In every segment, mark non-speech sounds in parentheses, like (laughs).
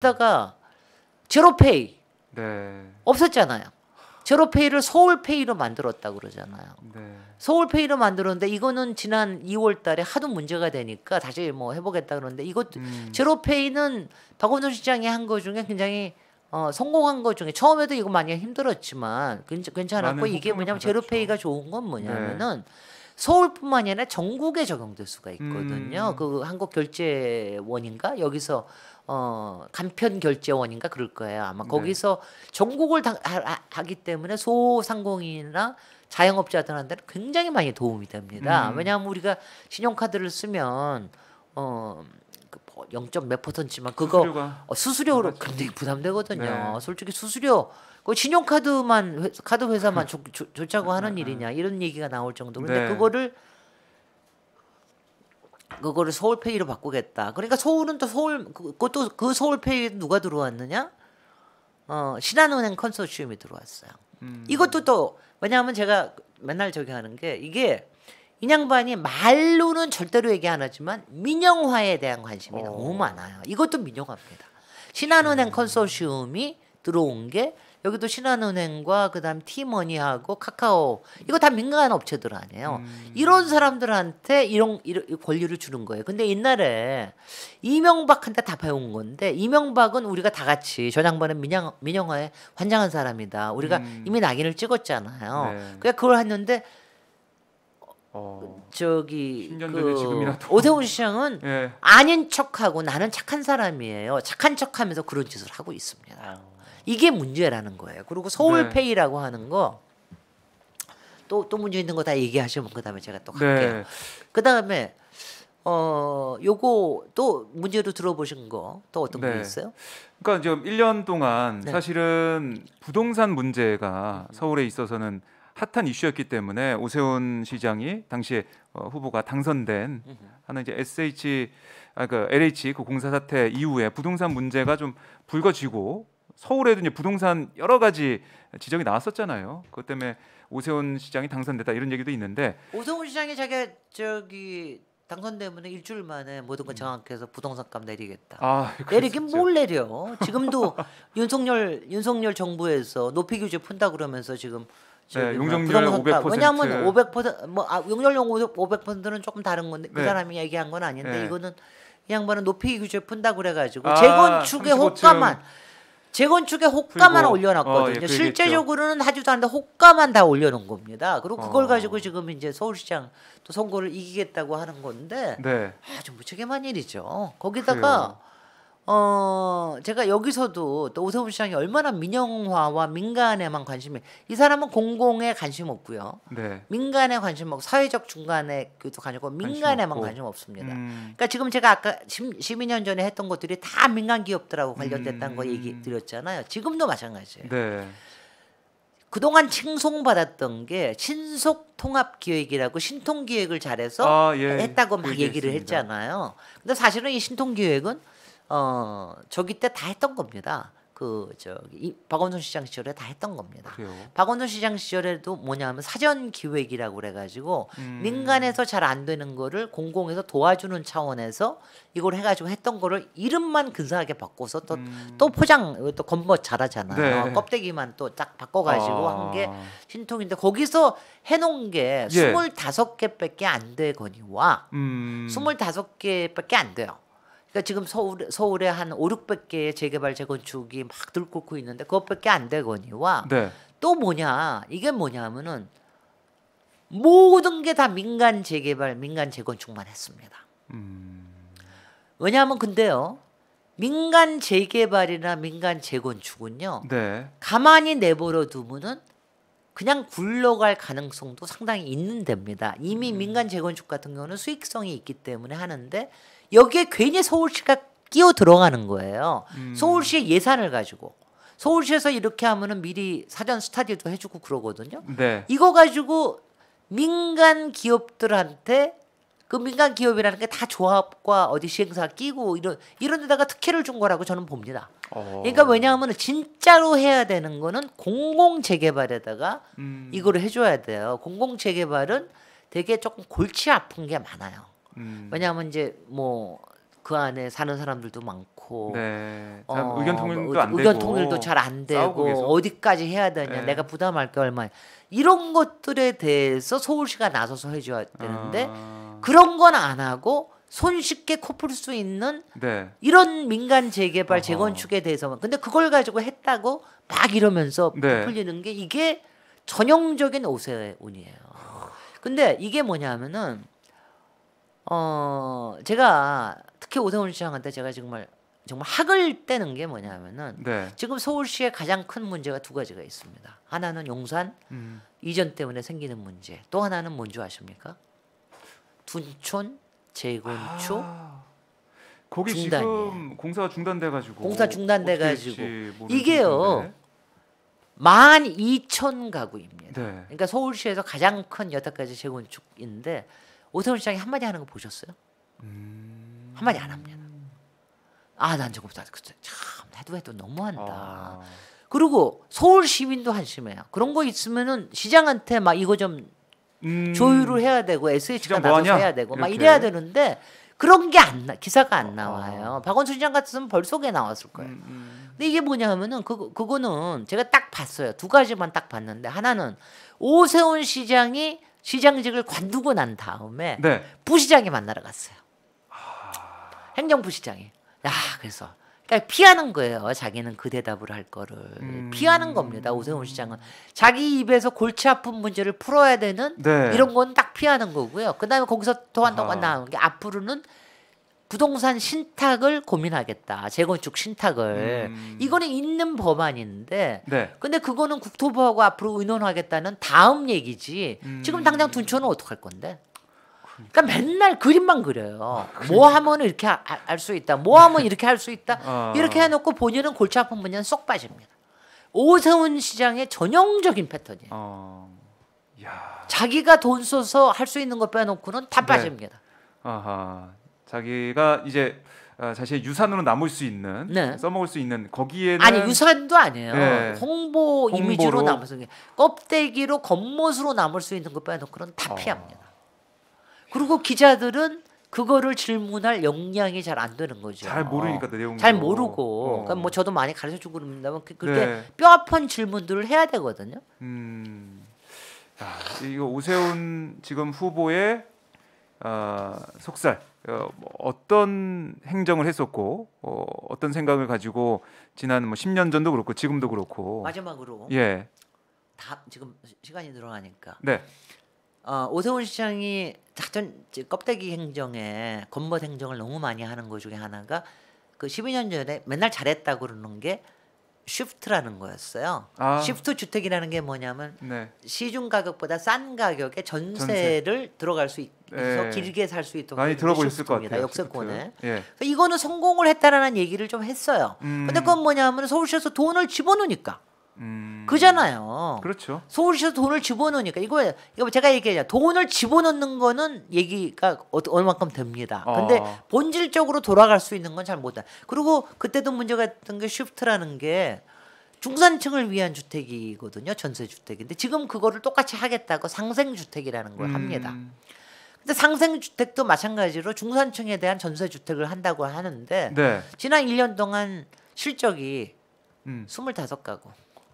다가 제로페이 네. 없었잖아요. 제로페이를 서울페이로 만들었다고 그러잖아요. 네. 서울페이로 만들었는데 이거는 지난 2월 달에 하도 문제가 되니까 다시 뭐 해보겠다 그러는데 이것 음. 제로페이는 박원순 시장이 한 거 중에 굉장히 어, 성공한 것 중에 처음에도 이거 많이 힘들었지만 괜찮았고 이게 뭐냐면 받았죠. 제로페이가 좋은 건 뭐냐면은 네. 서울뿐만 아니라 전국에 적용될 수가 있거든요. 음. 그 한국 결제원인가 여기서 어, 간편 결제원인가 그럴 거예요. 아마 네. 거기서 네. 전국을 다, 하, 하기 때문에 소상공인이나 자영업자들한테는 굉장히 많이 도움이 됩니다. 음. 왜냐하면 우리가 신용카드를 쓰면 어, 그 0.몇 뭐 퍼센트지만 그거 수수료가 어, 수수료로 맞아. 굉장히 부담되거든요. 네. 솔직히 수수료 그 신용카드만 회, 카드 회사만 좋자고 (laughs) 하는 네. 일이냐 이런 얘기가 나올 정도로 근데 네. 그거를 그거를 서울페이로 바꾸겠다. 그러니까 서울은 또 서울 그, 그것도 그 서울페이 에 누가 들어왔느냐? 어 신한은행 컨소시엄이 들어왔어요. 음. 이것도 또 왜냐하면 제가 맨날 저기 하는 게 이게 인양반이 말로는 절대로 얘기 안 하지만 민영화에 대한 관심이 오. 어. 너무 많아요. 이것도 민영화입니다. 신한은행 음. 컨소시엄이 들어온 게 여기도 신한은행과 그다음 티머니하고 카카오 이거 다 민간 업체들 아니에요. 음. 이런 사람들한테 이런, 이런 권리를 주는 거예요. 근데 옛날에 이명박한테 다 배운 건데 이명박은 우리가 다 같이 저 장반은 민영 민영화에 환장한 사람이다. 우리가 음. 이미 낙인을 찍었잖아요. 네. 그러 그걸 했는데 어, 저기 그 오세훈 시장은 예. 아닌 척하고 나는 착한 사람이에요. 착한 척하면서 그런 짓을 하고 있습니다. 아유. 이게 문제라는 거예요. 그리고 서울페이라고 네. 하는 거 또 또 문제 있는 거 다 얘기하시면 그다음에 제가 또 네. 갈게요. 네. 그 그다음에 어 요거 또 문제로 들어보신 거 또 어떤 네. 게 있어요? 그러니까 지금 1년 동안 네. 사실은 부동산 문제가 음. 서울에 있어서는 핫한 이슈였기 때문에 오세훈 시장이 당시 어, 후보가 당선된 하는 이제 SH 아그 그러니까 LH 그 공사 사태 이후에 부동산 문제가 좀 불거지고 서울에도 이제 부동산 여러 가지 지적이 나왔었잖아요. 그것 때문에 오세훈 시장이 당선됐다 이런 얘기도 있는데 오세훈 시장이 자기 저기 당선되면 일주일 만에 모든 걸 음. 장악해서 부동산 값 내리겠다. 아, 그렇죠. 내리긴 뭘 내려? 지금도 (laughs) 윤석열 윤석열 정부에서 높이 규제 푼다 그러면서 지금 네, 용적률 500% 왜냐하면 500%뭐 아, 용적률 500%는 조금 다른 건데 그 네. 사람이 얘기한 건 아닌데 네. 이거는 이 양반은 높이 규제 푼다 그래가지고 아, 재건축의 호가만 재건축에 호가만 올려놨거든요. 어, 예, 실제적으로는 하지도 않는데 호가만 다 올려놓은 겁니다. 그리고 그걸 어. 가지고 지금 이제 서울시장 또 선거를 이기겠다고 하는 건데 네. 아주 무책임한 일이죠. 거기다가 그래요. 어, 제가 여기서도 또 오세훈 시장이 얼마나 민영화와 민간에만 관심이 이 사람은 공공에 관심 없고요. 네. 민간에 관심 없고 사회적 중간에 그도 관심 없고 민간에만 관심, 관심 없습니다. 음. 그러니까 지금 제가 아까 12년 전에 했던 것들이 다 민간 기업들하고 관련됐다는 음. 거 얘기 음. 드렸잖아요. 지금도 마찬가지예요. 네. 그동안 칭송받았던 게 신속 통합 기획이라고 신통 기획을 잘해서 아, 예. 했다고 막 얘기를 했잖아요. 근데 사실은 이 신통 기획은 어 저기 때 다 했던 겁니다. 그 저기 박원순 시장 시절에 다 했던 겁니다. 그래요? 박원순 시장 시절에도 뭐냐면 사전 기획이라고 그래가지고 음. 민간에서 잘 안 되는 거를 공공에서 도와주는 차원에서 이걸 해가지고 했던 거를 이름만 근사하게 바꿔서 또또 음. 포장 또 건버 잘하잖아요. 네. 껍데기만 또 딱 바꿔가지고 아. 한게 신통인데 거기서 해놓은 게 예. 스물다섯 개밖에안 되거니와 음. 스물다섯 개밖에안 돼요. 그러니까 지금 서울, 서울에 한 5, 600개의 재개발, 재건축이 막 들끓고 있는데 그것밖에 안 되거니와 네. 또 뭐냐 이게 뭐냐면은 모든 게 다 민간 재개발, 민간 재건축만 했습니다. 음. 왜냐하면 근데요 민간 재개발이나 민간 재건축은요 네. 가만히 내버려 두면은 그냥 굴러갈 가능성도 상당히 있는 데입니다. 이미 음. 민간 재건축 같은 경우는 수익성이 있기 때문에 하는데 여기에 괜히 서울시가 끼어 들어가는 거예요. 음. 서울시의 예산을 가지고 서울시에서 이렇게 하면은 미리 사전 스타디도 해주고 그러거든요. 네. 이거 가지고 민간 기업들한테 그 민간 기업이라는 게 다 조합과 어디 시행사 끼고 이런 이런 데다가 특혜를 준 거라고 저는 봅니다. 어. 그러니까 왜냐하면 진짜로 해야 되는 거는 공공 재개발에다가 음. 이거를 해줘야 돼요. 공공 재개발은 되게 조금 골치 아픈 게 많아요. 음. 왜냐하면 이제 뭐 그 안에 사는 사람들도 많고 네. 어, 의견 통일도 뭐 안 의견 되고, 통일도 잘 안 되고 어디까지 해야 되냐 네. 내가 부담할 게얼마야 이런 것들에 대해서 서울시가 나서서 해줘야 되는데 아... 그런 건 안 하고 손쉽게 코풀 수 있는 네. 이런 민간 재개발 어허. 재건축에 대해서만 근데 그걸 가지고 했다고 막 이러면서 네. 풀리는 게 이게 전형적인 오세훈이에요. 근데 이게 뭐냐면은 어 제가 특히 오세훈 시장 한테 제가 정말 정말 학을 떼는 게 뭐냐면은 네. 지금 서울시의 가장 큰 문제가 두 가지가 있습니다. 하나는 용산 음. 이전 때문에 생기는 문제. 또 하나는 뭔지 아십니까? 둔촌 재건축 아, 거기 중단이에요. 지금 공사가 중단돼 가지고 공사 중단돼 가지고 이게요. 만 이천 가구입니다. 네. 그러니까 서울시에서 가장 큰 여태까지 재건축인데 오세훈 시장이 한마디 하는 거 보셨어요? 음. 한마디 안 합니다. 아, 난 저거 참 해도 해도 너무한다. 아. 그리고 서울 시민도 한심해요. 그런 거 있으면은 시장한테 막 이거 좀 음... 조율을 해야 되고 SH가 뭐 나서 해야 되고 이렇게. 막 이래야 되는데 그런 게안 기사가 안 어. 나와요. 어... 박원순 시장 같으면 벌써에 나왔을 거예요. 음, 음. 근데 이게 뭐냐 면은그 그거는 제가 딱 봤어요. 두 가지만 딱 봤는데 하나는 오세훈 시장이 시장직을 관두고 난 다음에 네. 부시장이 만나러 갔어요. 아... 행정부시장이. 야 그래서 그러니까 피하는 거예요. 자기는 그 대답을 할 거를 음... 피하는 겁니다. 오세훈 시장은 자기 입에서 골치 아픈 문제를 풀어야 되는 네. 이런 건 딱 피하는 거고요. 그다음에 거기서 또한 동안 아... 나온 게 앞으로는 부동산 신탁을 고민하겠다. 재건축 신탁을. 음. 이거는 있는 법안인데 네. 근데 그거는 국토부하고 앞으로 의논하겠다는 다음 얘기지. 음. 지금 당장 음. 둔촌은 어떡할 건데? 그러니까, 그러니까. 맨날 그림만 그려요. 아, 그뭐 그러니까. 하면 이렇게 아, 아, 알수 있다. 뭐 하면 이렇게 할 수 있다. 어. 이렇게 해놓고 본인은 골치 아픈 분야는 쏙 빠집니다. 오세훈 시장의 전형적인 패턴이에요. 어. 자기가 돈 써서 할 수 있는 것 빼놓고는 다 네. 빠집니다. 아하. 자기가 이제 어, 자신의 유산으로 남을 수 있는 네. 써먹을 수 있는 거기에는 아니 유산도 아니에요. 네. 홍보 이미지로 남을 수 있는 껍데기로 겉모습으로 남을 수 있는 것 빼놓고는 다 피합니다. 어. 그리고 기자들은 그거를 질문할 역량이 잘 안 되는 거죠. 잘 모르니까 내용. 잘 모르고. 어. 그러니까 뭐 저도 많이 가르쳐 주고 그럽니다만 그, 렇게 네. 뼈아픈 질문들을 해야 되거든요. 음. 야, 이거 오세훈 지금 후보의 어, 속살. 어, 뭐 어떤 행정을 했었고 어, 어떤 생각을 가지고 지난 뭐 10년 전도 그렇고 지금도 그렇고 마지막으로 예. 다 지금 시간이 늘어나니까 네. 어, 오세훈 시장이 작전 껍데기 행정에 건벗 행정을 너무 많이 하는 것 중에 하나가 그 12년 전에 맨날 잘했다 그러는 게 쉬프트라는 거였어요. 아. 쉬프트 주택이라는 게 뭐냐면 네. 시중 가격보다 싼 가격에 전세를 전세. 들어갈 수 있, 네. 서 그 예. 길게 살 수 있도록 많이 들어보셨을 것 같아요. 역세권에. 예. 이거는 성공을 했다라는 얘기를 좀 했어요. 음. 근데 그건 뭐냐면 서울시에서 돈을 집어넣으니까. 음... 그잖아요. 그렇죠. 서울시에서 돈을 집어넣으니까 이거 이거 뭐 제가 얘기하자 돈을 집어넣는 거는 얘기가 얼마큼 어, 됩니다. 어... 근데 본질적으로 돌아갈 수 있는 건 잘 못한. 그리고 그때도 문제가 있던 게 쉬프트라는 게 중산층을 위한 주택이거든요. 전세 주택인데 지금 그거를 똑같이 하겠다고 상생 주택이라는 걸 음... 합니다. 근데 상생 주택도 마찬가지로 중산층에 대한 전세 주택을 한다고 하는데 네. 지난 1년 동안 실적이 음. 25가구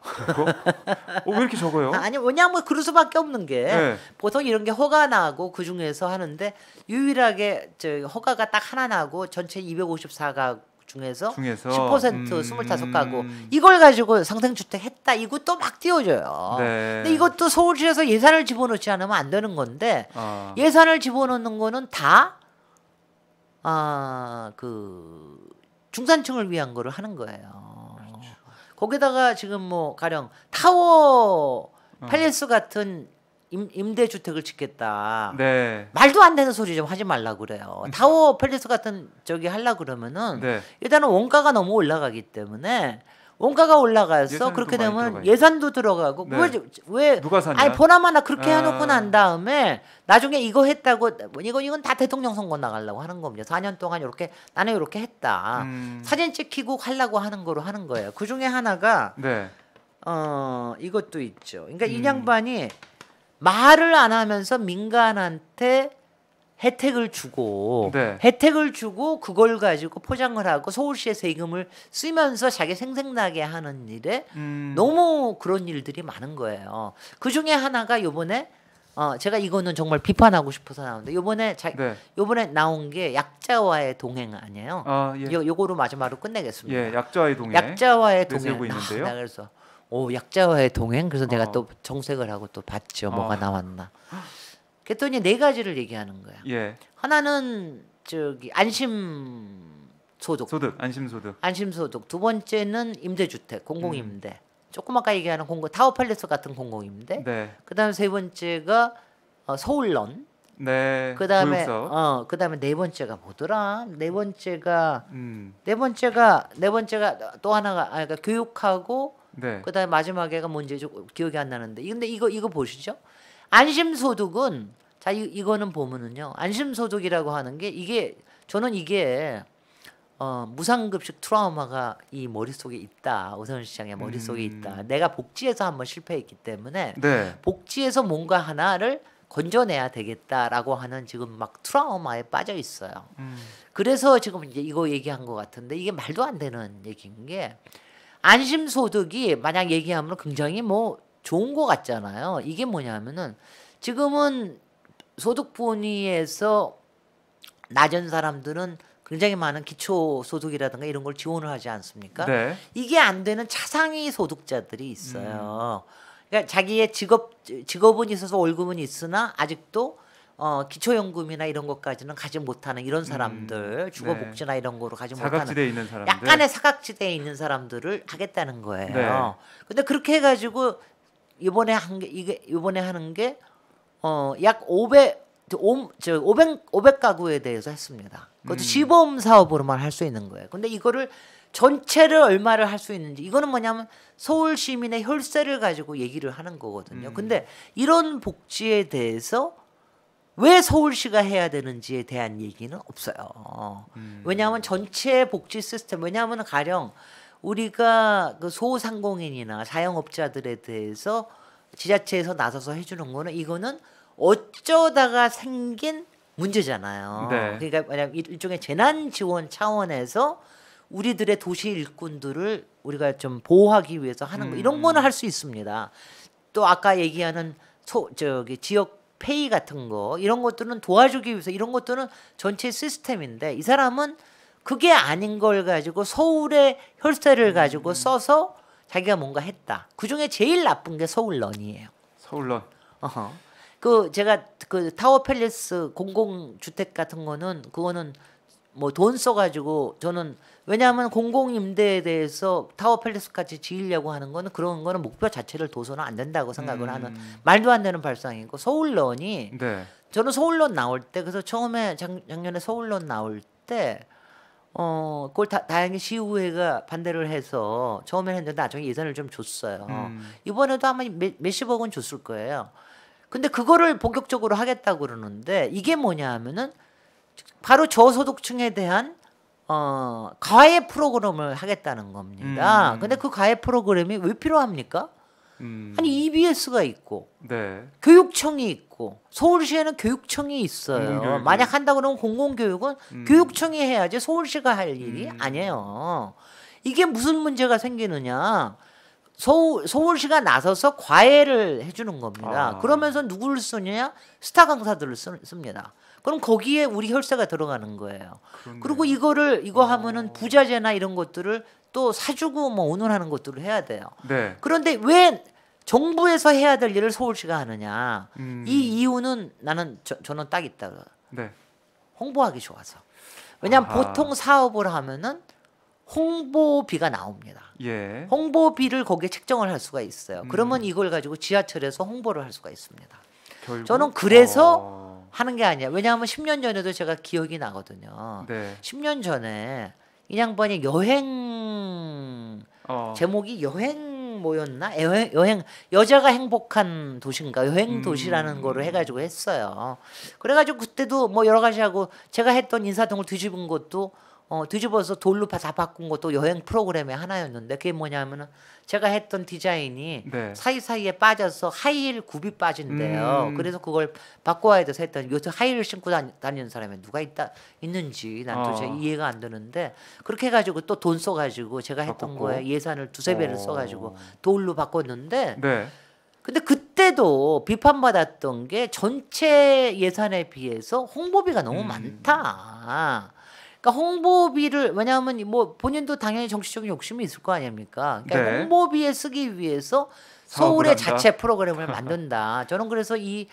어, 왜 이렇게 적어요? 아, 아니 왜냐면 뭐 그럴 수밖에 없는 게 네. 보통 이런 게 허가 나고 그 중에서 하는데 유일하게 저 허가가 딱 하나 나고 전체 254가 중에서, 중에서 10% 음... 25가구 이걸 가지고 상생주택 했다 이것도막 띄워줘요. 네. 근데 이것도 서울시에서 예산을 집어넣지 않으면 안 되는 건데 어. 예산을 집어넣는 거는 다아그 중산층을 위한 거를 하는 거예요. 거기다가 지금 뭐 가령 타워 팔리스 어. 같은 임, 임대주택을 짓겠다. 네. 말도 안 되는 소리 좀 하지 말라 그래요. 음. 타워 팰리스 같은 저기 하려 그러면은 네. 일단은 원가가 너무 올라가기 때문에 원가가 올라가서 그렇게 되면 예산도 들어가고 네. 왜, 누가 사냐? 아니 보나마나 그렇게 아. 해놓고 난 다음에 나중에 이거 했다고 이건 이건 다 대통령 선거 나가려고 하는 겁니다. 4년 동안 이렇게 나는 이렇게 했다. 음. 사진 찍히고 하려고 하는 거로 하는 거예요. 그 중에 하나가 네. 어 이것도 있죠. 그러니까 음. 이 양반이 말을 안 하면서 민간한테 혜택을 주고 네. 혜택을 주고 그걸 가지고 포장을 하고 서울시의 세금을 쓰면서 자기 생생나게 하는 일에 음. 너무 그런 일들이 많은 거예요. 그 중에 하나가 요번에 어 제가 이거는 정말 비판하고 싶어서 나오는데 요번에 자 네. 요번에 나온 게 약자와의 동행 아니에요? 아, 예. 요 요거로 마지막으로 끝내겠습니다. 예, 약자와의 동행. 약자와의 네, 동행. 있는데요. 아, 그래서 오 약자와의 동행 그래서 어. 내가 또 정색을 하고 또 봤죠. 뭐가 어. 나왔나. 그랬더니 네 가지를 얘기하는 거야. 예. 하나는 저기 안심 소득. 소득, 안심 소득. 안심 소득. 두 번째는 임대주택, 공공임대. 음. 조금 아까 얘기하는 공공 타워 팔레스 같은 공공임대. 네. 그다음 세 번째가 어, 서울론. 네. 그다음에 보육사. 어 그다음에 네 번째가 뭐더라? 네 번째가 음. 네 번째가 네 번째가 또 하나가 아 그러니까 교육하고 네. 그다음에 마지막에가 뭔지 기억이 안 나는데. 근데 이거 이거 보시죠. 안심소득은 자 이, 이거는 보면은요 안심소득이라고 하는 게 이게 저는 이게 어, 무상급식 트라우마가 이 머릿속에 있다. 우선 시장의 머릿속에 음. 있다. 내가 복지에서 한번 실패했기 때문에 네. 복지에서 뭔가 하나를 건져내야 되겠다라고 하는 지금 막 트라우마에 빠져 있어요. 음. 그래서 지금 이제 이거 얘기한 것 같은데 이게 말도 안 되는 얘기인 게 안심소득이 만약 얘기하면 굉장히 뭐 좋은 것 같잖아요. 이게 뭐냐면은 지금은 소득분위에서 낮은 사람들은 굉장히 많은 기초 소득이라든가 이런 걸 지원을 하지 않습니까? 네. 이게 안 되는 차상위 소득자들이 있어요. 음. 그러니까 자기의 직업 직업은 있어서 월급은 있으나 아직도 어, 기초연금이나 이런 것까지는 가지 못하는 이런 음. 사람들 음. 주거복지나 네. 이런 거로 가지 사각지대에 못하는 있는 약간의 사각지대에 있는 사람들을 하겠다는 거예요. 네. 근데 그렇게 해가지고 이번에 한 게 이게 이번에 하는 게 어약 500, 500 500 가구에 대해서 했습니다. 그것도 음. 시범 사업으로만 할 수 있는 거예요. 근데 이거를 전체를 얼마를 할 수 있는지 이거는 뭐냐면 서울 시민의 혈세를 가지고 얘기를 하는 거거든요. 음. 근데 이런 복지에 대해서 왜 서울시가 해야 되는지에 대한 얘기는 없어요. 음. 왜냐하면 전체 복지 시스템 왜냐하면 가령 우리가 그 소상공인이나 자영업자들에 대해서 지자체에서 나서서 해주는 거는 이거는 어쩌다가 생긴 문제잖아요. 네. 그러니까 만약 일종의 재난 지원 차원에서 우리들의 도시 일꾼들을 우리가 좀 보호하기 위해서 하는 거 이런 거는 음. 할수 있습니다. 또 아까 얘기하는 소 저기 지역 페이 같은 거 이런 것들은 도와주기 위해서 이런 것들은 전체 시스템인데 이 사람은 그게 아닌 걸 가지고 서울의 혈세를 음. 가지고 음. 써서 자기가 뭔가 했다. 그 중에 제일 나쁜 게 서울런이에요. 서울런. 어허. 그 제가 그 타워 팰리스 공공 주택 같은 거는 그거는 뭐 돈 써가지고 저는 왜냐하면 공공 임대에 대해서 타워 팰리스 까지 지으려고 하는 거는 그런 거는 목표 자체를 도서는안 된다고 생각을 음. 하는 말도 안 되는 발상이고 서울런이 네. 저는 서울런 나올 때 그래서 처음에 작, 작년에 서울런 나올 때 어, 그걸 다, 다행히 시의회가 반대를 해서 처음에는 했는데 나중에 예산을 좀 줬어요. 음. 이번에도 아마 몇, 십억은 줬을 거예요. 근데 그거를 본격적으로 하겠다고 그러는데 이게 뭐냐 하면은 바로 저소득층에 대한 어, 과외 프로그램을 하겠다는 겁니다. 음. 근데 그 과외 프로그램이 왜 필요합니까? 음. 아니 EBS가 있고 네. 교육청이 있고 서울시에는 교육청이 있어요. 공공 만약 한다 그러면 공공교육은 음. 교육청이 해야지 서울시가 할 일이 음. 아니에요. 이게 무슨 문제가 생기느냐? 서울 서울시가 나서서 과외를 해주는 겁니다. 아. 그러면서 누구를 쓰느냐? 스타 강사들을 쓰, 씁니다. 그럼 거기에 우리 혈세가 들어가는 거예요. 그렇네요. 그리고 이거를 이거 어. 하면은 부자재나 이런 것들을 또 사주고 뭐 운운하는 것들을 해야 돼요. 네. 그런데 왜 정부에서 해야 될 일을 서울시가 하느냐? 음. 이 이유는 나는 저, 저는 딱 있다. 네. 홍보하기 좋아서. 왜냐하면 아하. 보통 사업을 하면은 홍보비가 나옵니다. 예. 홍보비를 거기에 책정을 할 수가 있어요. 음. 그러면 음. 이걸 가지고 지하철에서 홍보를 할 수가 있습니다. 결국? 저는 그래서 어. 하는 게 아니야. 왜냐하면 10년 전에도 제가 기억이 나거든요. 네. 10년 전에 이 양반이 여행 어. 제목이 여행 뭐였나? 여행, 여행 여자가 행복한 도시인가 여행 음. 도시라는 음. 거를 해가지고 했어요. 그래가지고 그때도 뭐 여러 가지 하고 제가 했던 인사동을 뒤집은 것도 어, 뒤집어서 돌로 다 바꾼 것도 여행 프로그램의 하나였는데 그게 뭐냐면은 제가 했던 디자인이 네. 사이사이에 빠져서 하이힐 굽이 빠진대요. 음. 그래서 그걸 바꿔야 돼서 했더니 요새 하이힐 신고 다니, 는 사람이 누가 있다 있는지 난 도대체 어. 이해가 안 되는데 그렇게 해가지고 또 돈 써가지고 제가 했던 바꿨고. 거에 예산을 두세 배를 어. 써가지고 돌로 바꿨는데 네. 근데 그때도 비판받았던 게 전체 예산에 비해서 홍보비가 너무 음. 많다. 그러니까 홍보비를 왜냐하면 뭐 본인도 당연히 정치적인 욕심이 있을 거 아닙니까? 그러니까 네. 홍보비에 쓰기 위해서 서울의 자체 프로그램을 (laughs) 만든다. 저는 그래서 이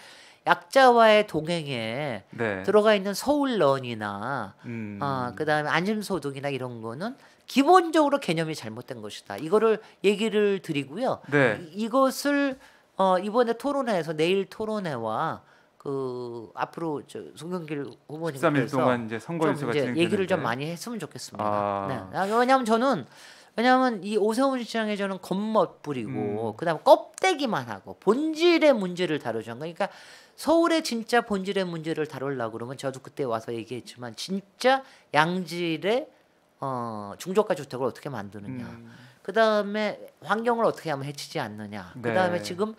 약자와의 동행에 네. 들어가 있는 서울런이나 아, 음. 어, 그다음에 안심소득이나 이런 거는 기본적으로 개념이 잘못된 것이다. 이거를 얘기를 드리고요. 네. 이, 이것을 어, 이번에 토론회에서 내일 토론회와 그 앞으로 저 송영길 후보님께서 13일 동안 이제 선거 좀 이제 얘기를 좀 많이 했으면 좋겠습니다. 아. 네. 아, 왜냐하면 저는 왜냐하면 이 오세훈 시장에 저는 겉멋부리고 음. 그다음 껍데기만 하고 본질의 문제를 다루죠. 그러니까 서울의 진짜 본질의 문제를 다룰라 그러면 저도 그때 와서 얘기했지만 진짜 양질의 어, 중저가 주택을 어떻게 만드느냐. 음. 그다음에 환경을 어떻게 하면 해치지 않느냐. 그다음에 네. 지금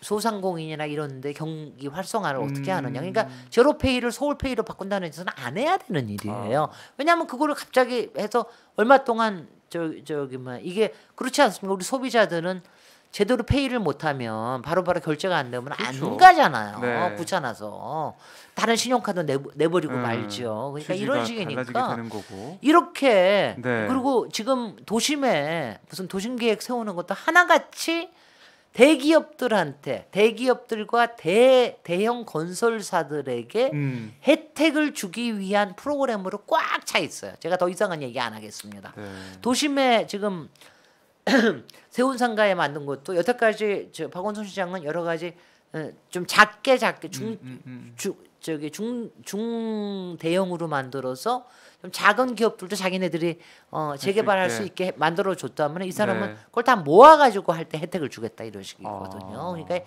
소상공인이나 이런데 경기 활성화를 어떻게 하느냐. 그러니까 음. 제로페이를 서울페이로 바꾼다는 짓은 안 해야 되는 일이에요. 아. 왜냐하면 그거를 갑자기 해서 얼마 동안 저 저기 뭐 이게 그렇지 않습니까? 우리 소비자들은 제대로 페이를 못하면 바로바로 바로 결제가 안 되면 그렇죠. 안 가잖아요. 네. 귀찮아서 다른 신용카드 내버, 내버리고 음, 말죠 그러니까 이런 식이니까 이렇게 네. 그리고 지금 도심에 무슨 도심 계획 세우는 것도 하나같이 대기업들한테 대기업들과 대 대형 건설사들에게 음. 혜택을 주기 위한 프로그램으로 꽉 차 있어요. 제가 더 이상한 얘기 안 하겠습니다. 네. 도심에 지금 (clears throat) 세운 상가에 만든 것도 여태까지 저 박원순 시장은 여러 가지 어, 좀 작게 작게 중, 음, 음, 중 음. 저기 중 중대형으로 만들어서 좀 작은 기업들도 자기네들이 어 재개발할 수 네. 있게, 만들어 줬다면 이 사람은 네. 그걸 다 모아 가지고 할 때 혜택을 주겠다 이런 식이거든요. 아. 그러니까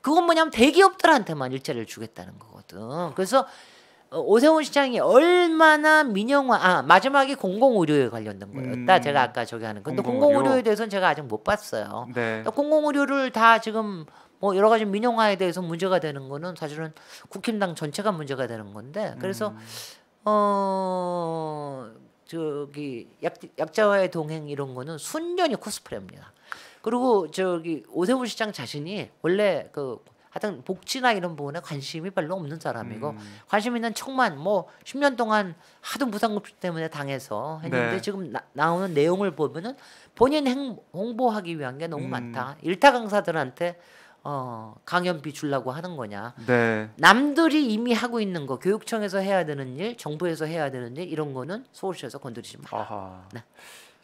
그건 뭐냐면 대기업들한테만 일자리를 주겠다는 거거든. 그래서 어, 오세훈 시장이 얼마나 민영화 아 마지막이 공공의료에 관련된 거였다 음, 제가 아까 저기 하는 건데 공공의료. 공공의료에 대해서는 제가 아직 못 봤어요 네. 공공의료를 다 지금 뭐 여러 가지 민영화에 대해서 문제가 되는 거는 사실은 국힘당 전체가 문제가 되는 건데 그래서 음. 어 저기 약, 약자와의 동행 이런 거는 순전히 코스프레입니다. 그리고 저기 오세훈 시장 자신이 원래 그 하여튼 복지나 이런 부분에 관심이 별로 없는 사람이고 음. 관심 있는 척만 뭐 10년 동안 하도 무상급식 때문에 당해서 했는데 네. 지금 나, 나 오는 내용을 보면은 본인 행, 홍보하기 위한 게 너무 음. 많다. 일타 강사들한테 어, 강연비 주려고 하는 거냐. 네. 남들이 이미 하고 있는 거, 교육청에서 해야 되는 일, 정부에서 해야 되는 일 이런 거는 서울시에서 건드리지 마. 네.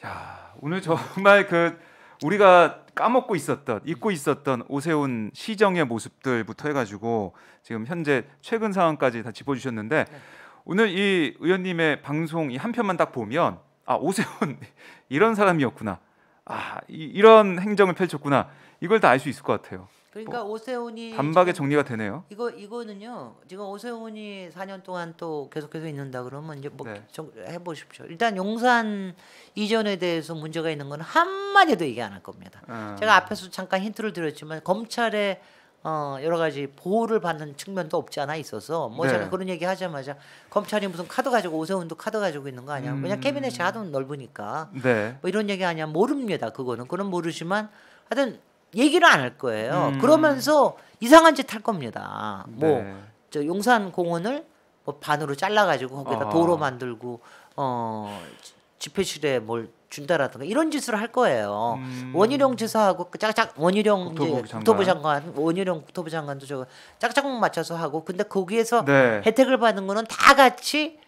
야, 오늘 정말 그 우리가 까먹고 있었던, 잊고 있었던 오세훈 시정의 모습들부터 해가지고 지금 현재 최근 상황까지 다 짚어주셨는데 네. 오늘 이 의원님의 방송 이한 편만 딱 보면 아 오세훈 (laughs) 이런 사람이었구나. 아 이, 이런 행정을 펼쳤구나 이걸 다 알 수 있을 것 같아요. 그러니까 뭐 오세훈이 반박의 정리가 되네요. 이거 이거는요. 지금 오세훈이 4년 동안 또 계속해서 있는다 그러면 이제 뭐 네. 해보십시오. 일단 용산 이전에 대해서 문제가 있는 건 한마디도 얘기 안 할 겁니다. 음. 제가 앞에서 잠깐 힌트를 드렸지만 검찰의 어, 여러 가지 보호를 받는 측면도 없지 않아 있어서 뭐 네. 제가 그런 얘기 하자마자 검찰이 무슨 카드 가지고 오세훈도 카드 가지고 있는 거 아니야? 음. 왜냐 캐비넷이 하도 넓으니까 네. 뭐 이런 얘기 아니야? 모릅니다 그거는 그건 모르지만 하여튼 얘기를 안 할 거예요. 음. 그러면서 이상한 짓 할 겁니다. 뭐 네. 뭐저 용산 공원을 뭐 반으로 잘라가지고 거기다 어. 도로 만들고 어 집회실에 뭘 준다라든가 이런 짓을 할 거예요. 음. 원희룡 지사하고 그 짝짝 원희룡 국토부, 이제 국토부 장관 원희룡 국토부 장관도 저짝짝 맞춰서 하고 근데 거기에서 네. 혜택을 받는 거는 다 같이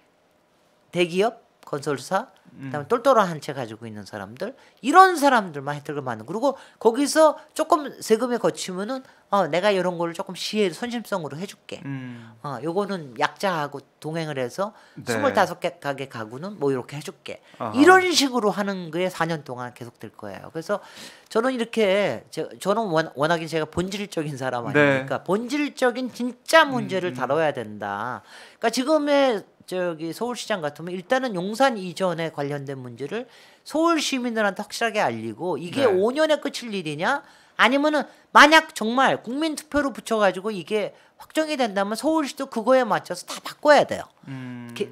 대기업 건설사 그다음에 음. 똘똘한 채 가지고 있는 사람들 이런 사람들만 혜택을 받는 그리고 거기서 조금 세금에 거치면은 어 내가 이런 걸 조금 시에 손심성으로 해줄게 음. 어 요거는 약자하고 동행을 해서 네. 스물다섯 개 가게 가구는 뭐 이렇게 해줄게 아하. 이런 식으로 하는 게사년 동안 계속될 거예요 그래서 저는 이렇게 제, 저는 원, 워낙에 제가 본질적인 사람 아니니까 네. 본질적인 진짜 문제를 음. 음. 다뤄야 된다 그니까 지금의 저기 서울시장 같으면 일단은 용산 이전에 관련된 문제를 서울 시민들한테 확실하게 알리고 이게 네. 5년에 끝칠 일이냐 아니면은 만약 정말 국민 투표로 붙여가지고 이게 확정이 된다면 서울시도 그거에 맞춰서 다 바꿔야 돼요. 음... 기,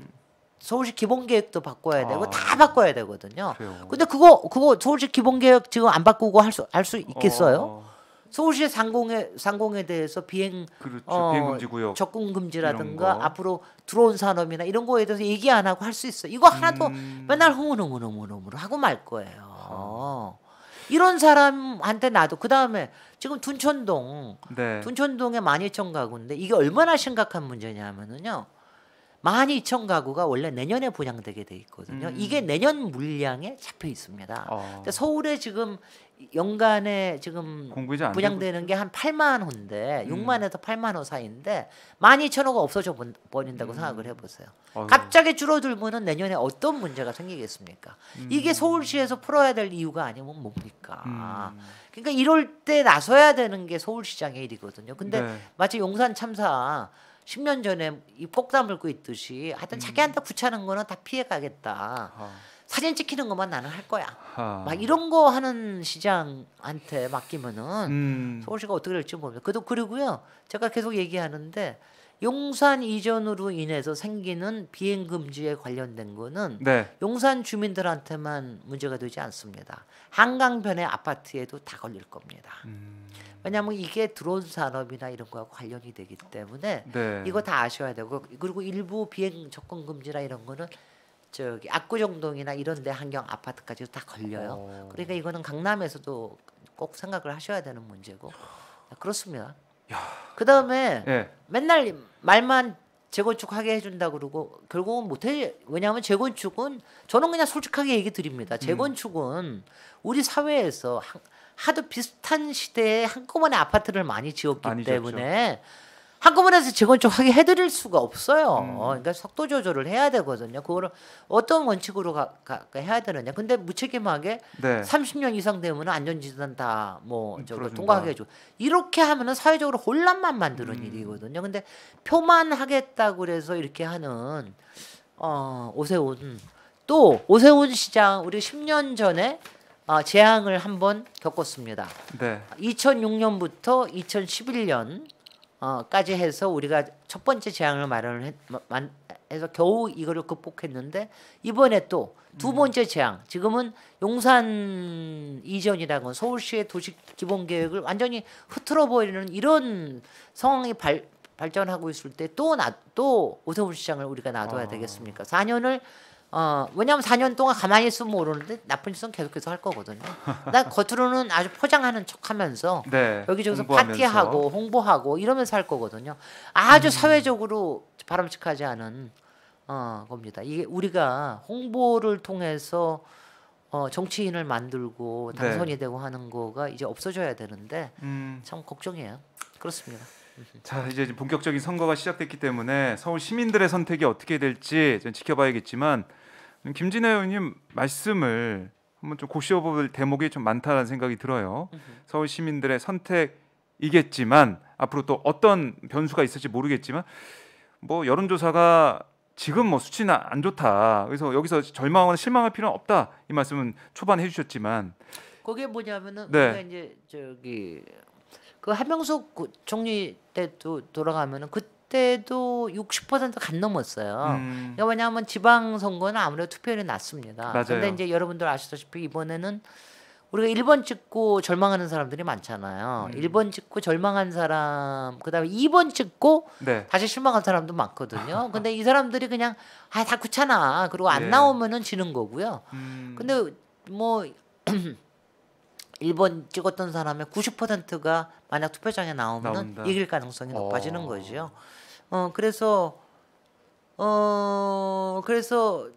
서울시 기본계획도 바꿔야 되고 아... 다 바꿔야 되거든요. 그래요. 근데 그거 그거 서울시 기본계획 지금 안 바꾸고 할 수 할수 할수 있겠어요? 어... 서울시의 상공에 상공에 대해서 비행 그렇죠. 어, 비행금지 구역 접근 금지라든가 앞으로 들어온 산업이나 이런 거에 대해서 얘기 안 하고 할 수 있어. 이거 하나도 음... 맨날 흥얼흥얼흥얼흥얼 하고 말 거예요. 어. 이런 사람한테 나도 그 다음에 지금 둔촌동 네. 둔촌동에 만 이천 가구인데 이게 얼마나 심각한 문제냐면은요. 만 이천 가구가 원래 내년에 분양되게 돼 있거든요. 음. 이게 내년 물량에 잡혀 있습니다. 어. 그러니까 서울에 지금 연간에 지금 분양되는 게 한 8만 호인데 음. 6만에서 8만 호 사이인데 12,000호가 없어져 버린다고 음. 생각을 해보세요. 어휴. 네. 갑자기 줄어들면은 내년에 어떤 문제가 생기겠습니까? 음. 이게 서울시에서 풀어야 될 이유가 아니면 뭡니까? 음. 그러니까 이럴 때 나서야 되는 게 서울시장의 일이거든요. 근데 네. 마치 용산 참사 10년 전에 이 폭담을 고 있듯이 하여튼 음. 자기한테 구차는 거는 다 피해가겠다. 어. 사진 찍히는 것만 나는 할 거야. 아. 막 이런 거 하는 시장한테 맡기면은 음. 서울시가 어떻게 될지 모르겠어요. 그도 그리고요. 제가 계속 얘기하는데 용산 이전으로 인해서 생기는 비행 금지에 관련된 거는 네. 용산 주민들한테만 문제가 되지 않습니다. 한강변의 아파트에도 다 걸릴 겁니다. 음. 왜냐하면 이게 드론 산업이나 이런 거와 관련이 되기 때문에 네. 이거 다 아셔야 되고 그리고 일부 비행 접근 금지라 이런 거는 저기 압구정동이나 이런 데 한경 아파트까지도 다 걸려요. 어. 그러니까 이거는 강남에서도 꼭 생각을 하셔야 되는 문제고 그렇습니다. 그다음에 네. 맨날 말만 재건축하게 해준다 그러고 결국은 못해 왜냐하면 재건축은 저는 그냥 솔직하게 얘기 드립니다. 음. 재건축은 우리 사회에서 하, 하도 비슷한 시대에 한꺼번에 아파트를 많이 지었기 많이 때문에 지었죠. 한꺼번에 해서 재건축하게 해드릴 수가 없어요. 음. 그러니까 속도 조절을 해야 되거든요. 그거를 어떤 원칙으로 가, 가, 해야 되느냐. 근데 무책임하게 네. 30년 이상 되면 안전진단 다뭐 음, 저거 통과하게 해줘. 이렇게 하면은 사회적으로 혼란만 만드는 음. 일이거든요. 근데 표만 하겠다고 그래서 이렇게 하는 어, 오세훈 또 오세훈 시장 우리 10년 전에 어, 재앙을 한번 겪었습니다. 네. 2006년부터 2011년 어 까지 해서 우리가 첫 번째 재앙을 마련을 해서 겨우 이거를 극복했는데 이번에 또두 음. 번째 재앙 지금은 용산 이전이라고 서울시의 도시 기본 계획을 완전히 흐트러 버리는 이런 상황이 발, 발전하고 있을 때 또또 또 오세훈 시장을 우리가 놔둬야 아. 되겠습니까? 4년을 어, 왜냐하면 4년 동안 가만히 있으면 모르는데 뭐 나쁜 짓은 계속해서 할 거거든요. 난 (laughs) 겉으로는 아주 포장하는 척하면서 네, 여기저기서 홍보하면서. 파티하고 홍보하고 이러면서 할 거거든요. 아주 음. 사회적으로 바람직하지 않은 어, 겁니다. 이게 우리가 홍보를 통해서 어, 정치인을 만들고 네. 당선이 네. 되고 하는 거가 이제 없어져야 되는데 음. 참 걱정이에요. 그렇습니다. 자 이제 본격적인 선거가 시작됐기 때문에 서울 시민들의 선택이 어떻게 될지 좀 지켜봐야겠지만 김진애 의원님 말씀을 한번 좀 고시어볼 대목이 좀 많다라는 생각이 들어요. 서울 시민들의 선택이겠지만 앞으로 또 어떤 변수가 있을지 모르겠지만 뭐 여론조사가 지금 뭐 수치는 안 좋다. 그래서 여기서 절망하거나 실망할 필요는 없다. 이 말씀은 초반에 해주셨지만 그게 뭐냐면은 네. 우리가 이제 저기 그 한명숙 총리 때도 돌아가면은 그때도 60%간 넘었어요. 음. 그러니까 왜냐하면 지방 선거는 아무래도 투표율이 낮습니다. 그런데 이제 여러분들 아시다시피 이번에는 우리가 1번 찍고 절망하는 사람들이 많잖아요. 음. 1번 찍고 절망한 사람, 그다음에 2번 찍고 네. 다시 실망한 사람도 많거든요. (laughs) 근데 이 사람들이 그냥 아, 다 그렇잖아. 그리고 안 네. 나오면은 지는 거고요. 음. 근데 뭐 (clears throat) 1번 찍었던 사람의 90%가 만약 투표장에 나오면 나온다. 이길 가능성이 높아지는 어. 거죠. 어 그래서 어 그래서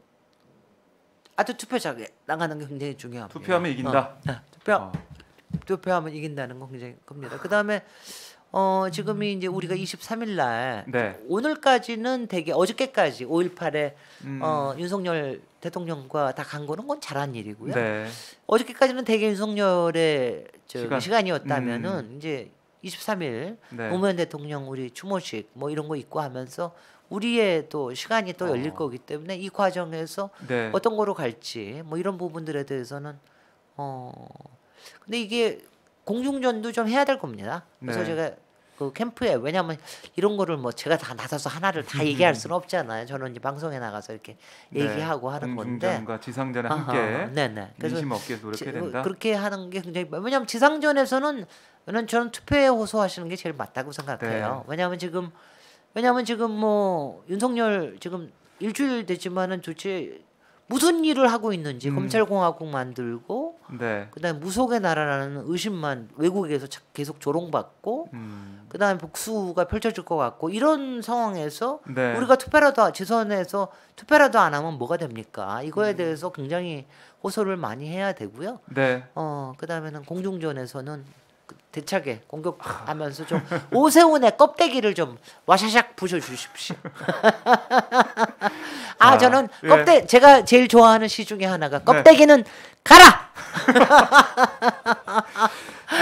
아주 투표장에 나가는 게 굉장히 중요합니다. 투표하면 이긴다. 어, 네. 투표 어. 투표하면 이긴다는 건 굉장히 겁니다. 그 다음에 어 지금이 이제 우리가 23일 날 네. 오늘까지는 되게 어저께까지 5.18에 음. 어 윤석열 대통령과 다 간 거는 건 잘한 일이고요. 네. 어저께까지는 되게 윤석열의 저 시간. 이었다면은 음. 이제 23일 네. 노무현 대통령 우리 추모식 뭐 이런 거 있고 하면서 우리의 또 시간이 또 열릴 어. 거기 때문에 이 과정에서 네. 어떤 거로 갈지 뭐 이런 부분들에 대해서는 어 근데 이게 공중전도 좀 해야 될 겁니다. 그래서 네. 제가 그 캠프에 왜냐하면 이런 거를 뭐 제가 다 나서서 하나를 다 음, 얘기할 음. 수는 없잖아요. 저는 이제 방송에 나가서 이렇게 네. 얘기하고 하는 건데 중과 지상전에 함께 네네. 네. 그래서 민심 얻기 노력해야 어, 된다. 그렇게 하는 게 굉장히 왜냐하면 지상전에서는 저는 저는 투표에 호소하시는 게 제일 맞다고 생각해요. 네. 왜냐하면 지금 왜냐하면 지금 뭐 윤석열 지금 일주일 됐지만은 조치 무슨 일을 하고 있는지 음. 검찰공화국 만들고 네. 그다음에 무속의 나라라는 의심만 외국에서 계속 조롱받고 음. 그다음에 복수가 펼쳐질 것 같고 이런 상황에서 네. 우리가 투표라도 재선에서 투표라도 안 하면 뭐가 됩니까 이거에 음. 대해서 굉장히 호소를 많이 해야 되고요 네. 어 그다음에는 공중전에서는 대차게 공격하면서 좀 오세훈의 껍데기를 좀 와샤샥 부셔 주십시오. (laughs) 아, 아, 저는 예. 껍데 예. 제가 제일 좋아하는 시 중에 하나가 네. 껍데기는 네. 가라.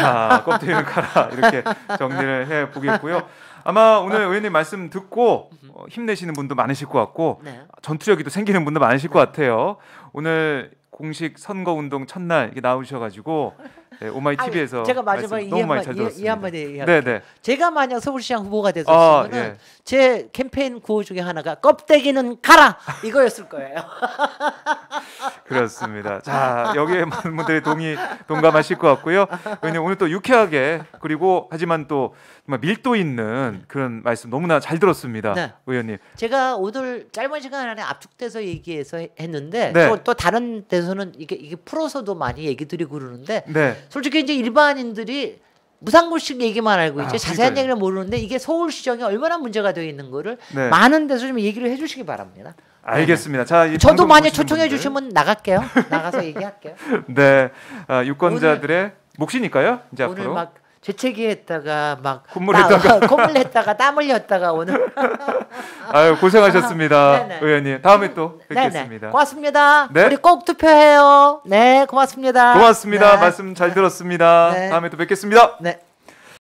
아, 껍데기는 가라 이렇게 정리를 해 보겠고요. 아마 오늘 의원님 말씀 듣고 어, 힘내시는 분도 많으실 것 같고 네. 전투력이 또 생기는 분도 많으실 것 같아요. 오늘 공식 선거 운동 첫날 나오셔가지고 네, 오마이 TV에서 아, 제가 마지막 이 한마디 한마디 네네. 제가 만약 서울시장 후보가 됐었으면 아, 예. 제 캠페인 구호 중에 하나가 껍데기는 가라 이거였을 거예요. (laughs) 그렇습니다. 자 여기에 많은 분들이 동의 동감하실 것 같고요. 왜냐 면 오늘 또 유쾌하게 그리고 하지만 또 밀도 있는 그런 말씀 너무나 잘 들었습니다, 네. 의원님. 제가 오늘 짧은 시간 안에 압축돼서 얘기해서 했는데 네. 또, 또 다른 데서는 이게 이게 풀어서도 많이 얘기 드리고 그러는데 네. 솔직히 이제 일반인들이 무상급식 얘기만 알고 아, 있죠. 아, 자세한 얘기를 모르는데 이게 서울시정에 얼마나 문제가 되어 있는 거를 네. 많은 데서 좀 얘기를 해주시기 바랍니다. 알겠습니다. 자, 저도 만약 초청해 분들. 주시면 나갈게요. 나가서 얘기할게요. (laughs) 네, 아, 유권자들의 오늘, 몫이니까요. 이제 앞으로. 막 재채기했다가 막 콧물했다가 땀, (laughs) 콧물했다가 땀 흘렸다가 오늘 (laughs) 아유 고생하셨습니다 (laughs) 네네. 의원님 다음에 또 뵙겠습니다 네네. 고맙습니다 네? 우리 꼭 투표해요 네 고맙습니다 고맙습니다 네. 말씀 잘 들었습니다 네. 다음에 또 뵙겠습니다 네.